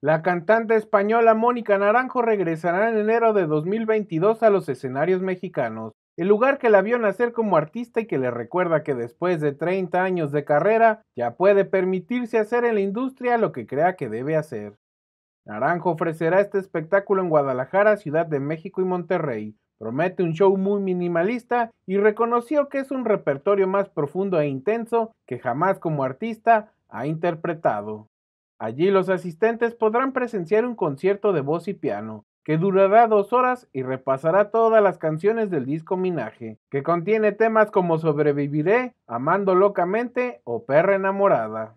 La cantante española Mónica Naranjo regresará en enero de 2022 a los escenarios mexicanos, el lugar que la vio nacer como artista y que le recuerda que después de 30 años de carrera ya puede permitirse hacer en la industria lo que crea que debe hacer. Naranjo ofrecerá este espectáculo en Guadalajara, Ciudad de México y Monterrey. Promete un show muy minimalista y reconoció que es un repertorio más profundo e intenso que jamás como artista ha interpretado. Allí los asistentes podrán presenciar un concierto de voz y piano, que durará dos horas y repasará todas las canciones del disco Minaje, que contiene temas como Sobreviviré, Amando locamente o Perra enamorada.